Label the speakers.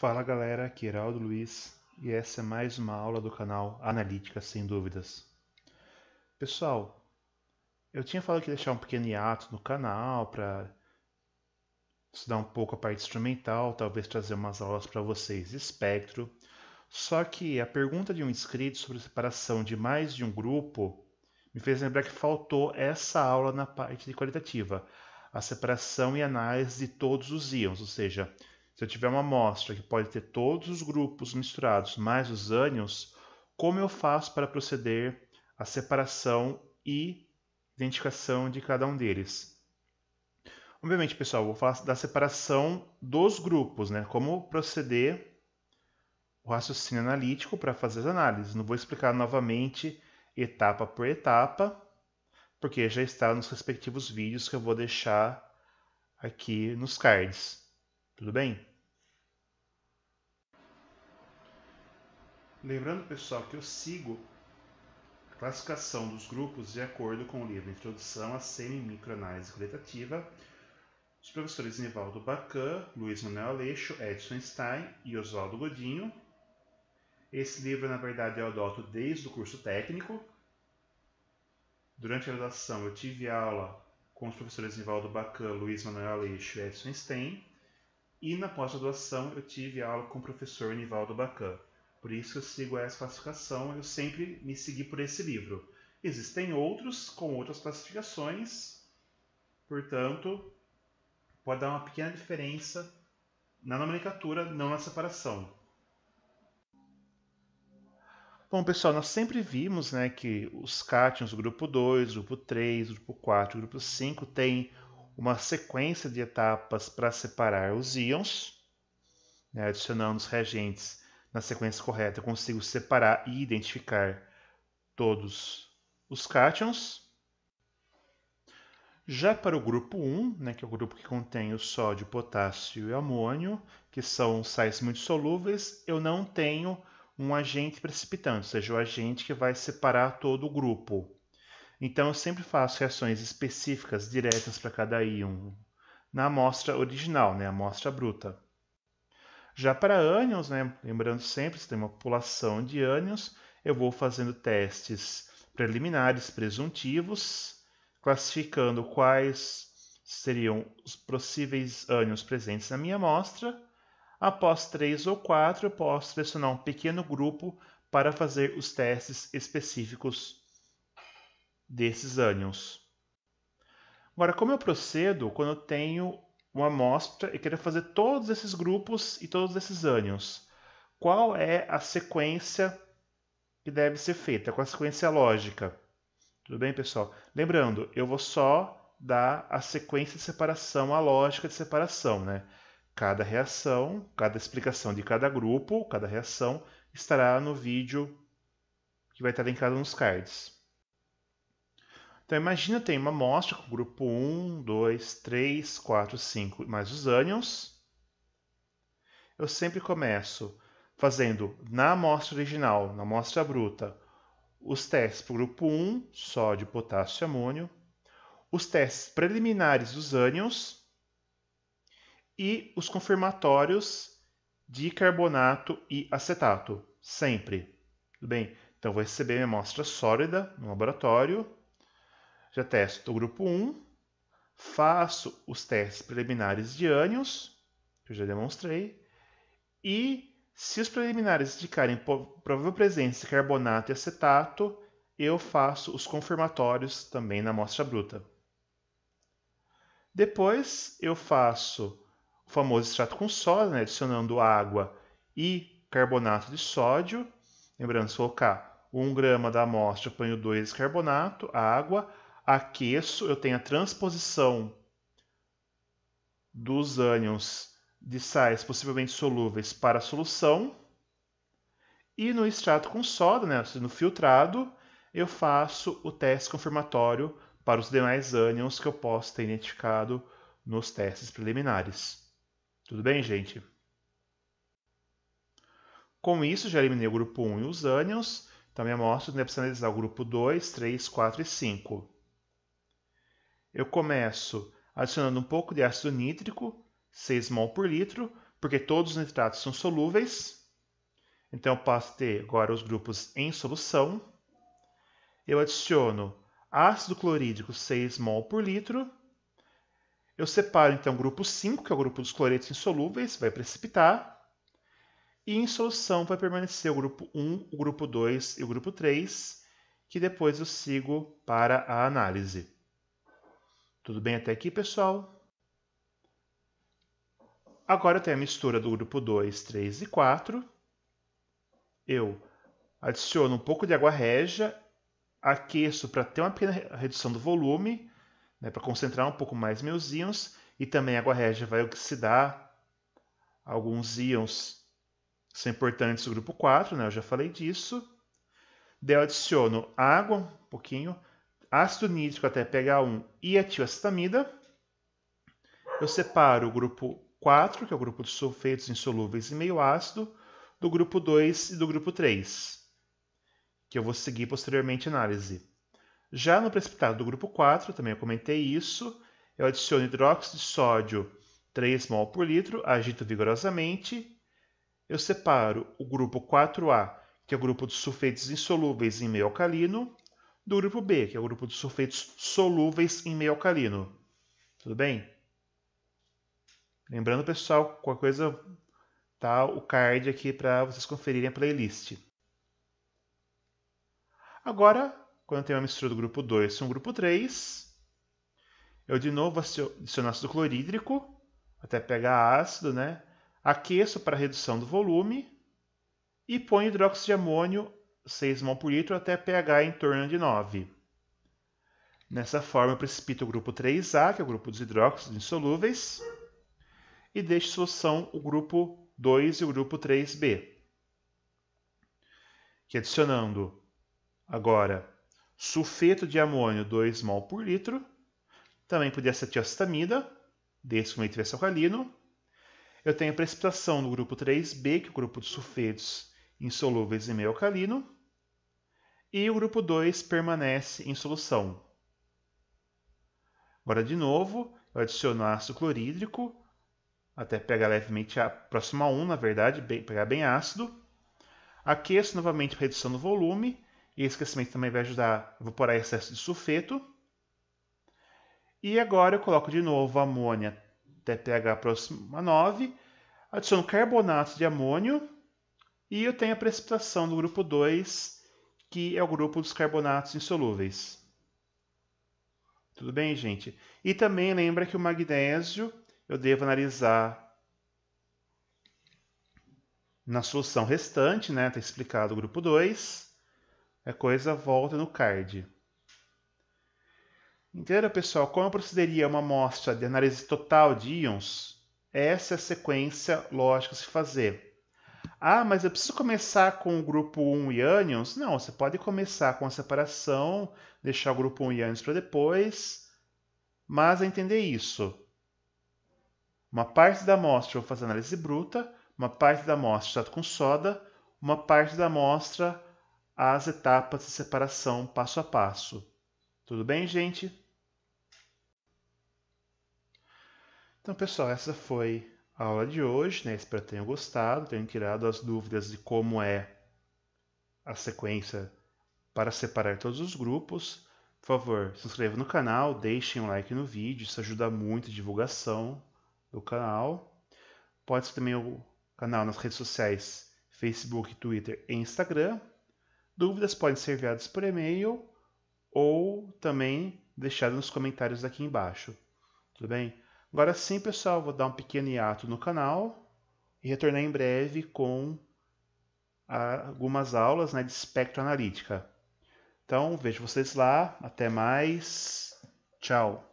Speaker 1: Fala galera, aqui é Heraldo Luiz e essa é mais uma aula do canal Analítica Sem Dúvidas. Pessoal, eu tinha falado que deixar um pequeno hiato no canal para estudar um pouco a parte instrumental, talvez trazer umas aulas para vocês de espectro. Só que a pergunta de um inscrito sobre a separação de mais de um grupo me fez lembrar que faltou essa aula na parte de qualitativa, a separação e análise de todos os íons, ou seja, se eu tiver uma amostra que pode ter todos os grupos misturados, mais os ânions, como eu faço para proceder à separação e identificação de cada um deles? Obviamente, pessoal, vou falar da separação dos grupos, né? Como proceder o raciocínio analítico para fazer as análises. Não vou explicar novamente etapa por etapa, porque já está nos respectivos vídeos que eu vou deixar aqui nos cards. Tudo bem? Lembrando, pessoal, que eu sigo a classificação dos grupos de acordo com o livro Introdução à Semi-Microanálise Qualitativa, os professores Nivaldo Bacan, Luiz Manuel Aleixo, Edson Stein e Oswaldo Godinho. Esse livro, na verdade, eu adoto desde o curso técnico. Durante a graduação, eu tive aula com os professores Nivaldo Bacan, Luiz Manuel Aleixo e Edson Stein. E na pós-graduação, eu tive aula com o professor Nivaldo Bacan. Por isso eu sigo essa classificação, eu sempre me segui por esse livro. Existem outros com outras classificações, portanto, pode dar uma pequena diferença na nomenclatura, não na separação. Bom, pessoal, nós sempre vimos né, que os cátions do grupo 2, grupo 3, grupo 4 grupo 5 têm uma sequência de etapas para separar os íons, né, adicionando os reagentes na sequência correta, eu consigo separar e identificar todos os cátions. Já para o grupo 1, né, que é o grupo que contém o sódio, potássio e amônio, que são sais muito solúveis, eu não tenho um agente precipitante, ou seja, o agente que vai separar todo o grupo. Então, eu sempre faço reações específicas diretas para cada íon na amostra original, né, a amostra bruta. Já para ânions, né, lembrando sempre, se tem uma população de ânions, eu vou fazendo testes preliminares presuntivos, classificando quais seriam os possíveis ânions presentes na minha amostra. Após três ou quatro, eu posso selecionar um pequeno grupo para fazer os testes específicos desses ânions. Agora, como eu procedo quando eu tenho uma amostra e queira fazer todos esses grupos e todos esses ânions. Qual é a sequência que deve ser feita? Qual é a sequência lógica? Tudo bem, pessoal? Lembrando, eu vou só dar a sequência de separação, a lógica de separação, né? Cada reação, cada explicação de cada grupo, cada reação estará no vídeo que vai estar linkado nos cards. Então imagina, tem uma amostra com grupo 1, 2, 3, 4, 5, mais os ânions. Eu sempre começo fazendo na amostra original, na amostra bruta, os testes para o grupo 1, sódio, potássio e amônio, os testes preliminares dos ânions e os confirmatórios de carbonato e acetato, sempre. Tudo bem? Então, vou receber minha amostra sólida no laboratório, já testo o grupo 1, faço os testes preliminares de ânions, que eu já demonstrei, e se os preliminares indicarem provável presença de carbonato e acetato, eu faço os confirmatórios também na amostra bruta. Depois eu faço o famoso extrato com sódio, né, adicionando água e carbonato de sódio. Lembrando, se colocar 1 grama da amostra, eu ponho 2 carbonato, água, aqueço, eu tenho a transposição dos ânions de sais possivelmente solúveis para a solução. E no extrato com soda, né, no filtrado, eu faço o teste confirmatório para os demais ânions que eu posso ter identificado nos testes preliminares. Tudo bem, gente? Com isso, já eliminei o grupo 1 e os ânions. Então, minha amostra né, precisa analisar o grupo 2, 3, 4 e 5 eu começo adicionando um pouco de ácido nítrico, 6 mol por litro, porque todos os nitratos são solúveis. Então eu passo a ter agora os grupos em solução. Eu adiciono ácido clorídrico 6 mol por litro. Eu separo então o grupo 5, que é o grupo dos cloretos insolúveis, vai precipitar. E em solução vai permanecer o grupo 1, o grupo 2 e o grupo 3, que depois eu sigo para a análise. Tudo bem até aqui, pessoal? Agora eu tenho a mistura do grupo 2, 3 e 4. Eu adiciono um pouco de água régia, aqueço para ter uma pequena redução do volume, né, para concentrar um pouco mais meus íons, e também a água régia vai oxidar alguns íons que são importantes do grupo 4, né, eu já falei disso. Daí eu adiciono água, um pouquinho, ácido nítrico até pH1 e etilacetamida. Eu separo o grupo 4, que é o grupo de sulfetos insolúveis e meio ácido, do grupo 2 e do grupo 3, que eu vou seguir posteriormente a análise. Já no precipitado do grupo 4, também eu comentei isso, eu adiciono hidróxido de sódio 3 mol por litro, agito vigorosamente. Eu separo o grupo 4A, que é o grupo de sulfetos insolúveis em meio alcalino, do grupo B, que é o grupo dos sulfetos solúveis em meio alcalino. Tudo bem? Lembrando, pessoal, qualquer coisa, tá o card aqui para vocês conferirem a playlist. Agora, quando eu tenho uma mistura do grupo 2 com o grupo 3, eu de novo adiciono ácido clorídrico, até pegar ácido, né? Aqueço para redução do volume e ponho hidróxido de amônio 6 mol por litro até pH em torno de 9. Nessa forma, eu precipito o grupo 3A, que é o grupo dos hidróxidos insolúveis, e deixo em solução o grupo 2 e o grupo 3B. Que adicionando agora sulfeto de amônio 2 mol por litro, também podia ser tiostamida, desde que o meio tivesse é alcalino. Eu tenho a precipitação do grupo 3B, que é o grupo dos sulfetos insolúveis em meio alcalino, e o grupo 2 permanece em solução. Agora, de novo, eu adiciono ácido clorídrico, até pegar levemente a próxima 1, na verdade, bem, pegar bem ácido. Aqueço novamente para redução do volume, e esse aquecimento também vai ajudar a evaporar excesso de sulfeto. E agora eu coloco de novo amônia até pH próximo a 9, adiciono carbonato de amônio e eu tenho a precipitação do grupo 2, que é o grupo dos carbonatos insolúveis. Tudo bem, gente? E também lembra que o magnésio eu devo analisar na solução restante, né? Está explicado o grupo 2. A coisa volta no card. Entenderam, pessoal? Como eu procederia uma amostra de análise total de íons? Essa é a sequência lógica a se fazer. Ah, mas eu preciso começar com o grupo 1 e anions? Não, você pode começar com a separação, deixar o grupo 1 e anions para depois, mas a entender isso. Uma parte da amostra eu vou fazer análise bruta, uma parte da amostra trato com soda, uma parte da amostra as etapas de separação passo a passo. Tudo bem, gente? Então, pessoal, essa foi a aula de hoje, né? Espero que tenham gostado, tenham tirado as dúvidas de como é a sequência para separar todos os grupos. Por favor, se inscreva no canal, deixem um like no vídeo, isso ajuda muito a divulgação do canal. Pode ser também o canal nas redes sociais Facebook, Twitter e Instagram. Dúvidas podem ser enviadas por e-mail ou também deixadas nos comentários aqui embaixo. Tudo bem? Agora sim, pessoal, vou dar um pequeno hiato no canal e retornar em breve com algumas aulas né, de espectroanalítica. Então, vejo vocês lá. Até mais. Tchau.